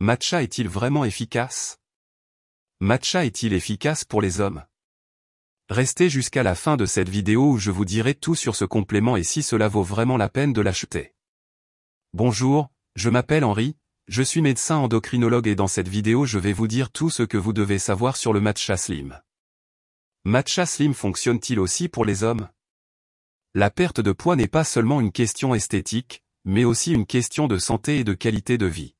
matcha est-il vraiment efficace Matcha est-il efficace pour les hommes Restez jusqu'à la fin de cette vidéo où je vous dirai tout sur ce complément et si cela vaut vraiment la peine de l'acheter. Bonjour, je m'appelle Henri, je suis médecin endocrinologue et dans cette vidéo je vais vous dire tout ce que vous devez savoir sur le matcha slim. Matcha slim fonctionne-t-il aussi pour les hommes La perte de poids n'est pas seulement une question esthétique, mais aussi une question de santé et de qualité de vie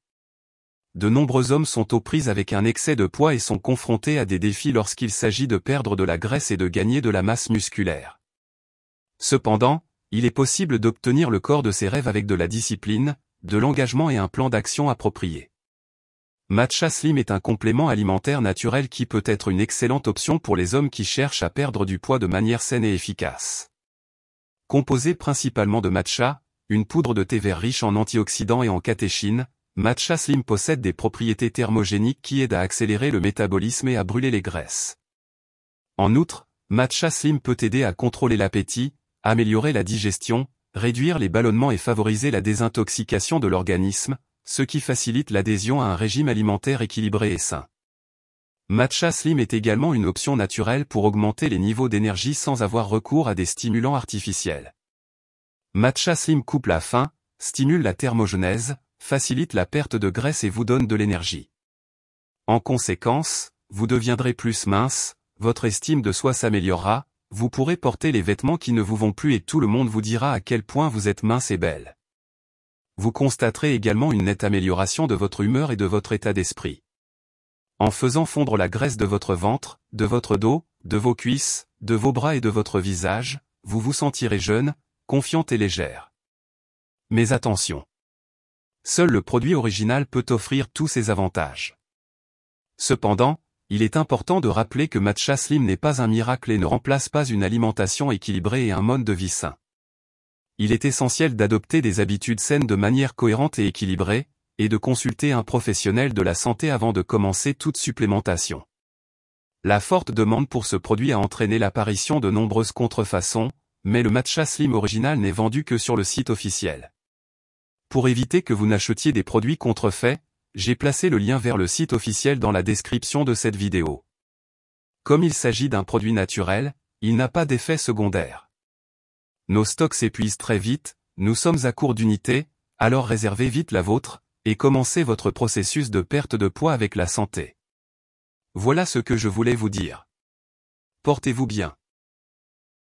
de nombreux hommes sont aux prises avec un excès de poids et sont confrontés à des défis lorsqu'il s'agit de perdre de la graisse et de gagner de la masse musculaire. Cependant, il est possible d'obtenir le corps de ses rêves avec de la discipline, de l'engagement et un plan d'action approprié. Matcha Slim est un complément alimentaire naturel qui peut être une excellente option pour les hommes qui cherchent à perdre du poids de manière saine et efficace. Composé principalement de matcha, une poudre de thé vert riche en antioxydants et en catéchines. Matcha Slim possède des propriétés thermogéniques qui aident à accélérer le métabolisme et à brûler les graisses. En outre, Matcha Slim peut aider à contrôler l'appétit, améliorer la digestion, réduire les ballonnements et favoriser la désintoxication de l'organisme, ce qui facilite l'adhésion à un régime alimentaire équilibré et sain. Matcha Slim est également une option naturelle pour augmenter les niveaux d'énergie sans avoir recours à des stimulants artificiels. Matcha Slim coupe la faim, stimule la thermogenèse, facilite la perte de graisse et vous donne de l'énergie. En conséquence, vous deviendrez plus mince, votre estime de soi s'améliorera, vous pourrez porter les vêtements qui ne vous vont plus et tout le monde vous dira à quel point vous êtes mince et belle. Vous constaterez également une nette amélioration de votre humeur et de votre état d'esprit. En faisant fondre la graisse de votre ventre, de votre dos, de vos cuisses, de vos bras et de votre visage, vous vous sentirez jeune, confiante et légère. Mais attention Seul le produit original peut offrir tous ces avantages. Cependant, il est important de rappeler que Matcha Slim n'est pas un miracle et ne remplace pas une alimentation équilibrée et un mode de vie sain. Il est essentiel d'adopter des habitudes saines de manière cohérente et équilibrée, et de consulter un professionnel de la santé avant de commencer toute supplémentation. La forte demande pour ce produit a entraîné l'apparition de nombreuses contrefaçons, mais le matcha slim original n'est vendu que sur le site officiel. Pour éviter que vous n'achetiez des produits contrefaits, j'ai placé le lien vers le site officiel dans la description de cette vidéo. Comme il s'agit d'un produit naturel, il n'a pas d'effet secondaire. Nos stocks s'épuisent très vite, nous sommes à court d'unités, alors réservez vite la vôtre, et commencez votre processus de perte de poids avec la santé. Voilà ce que je voulais vous dire. Portez-vous bien.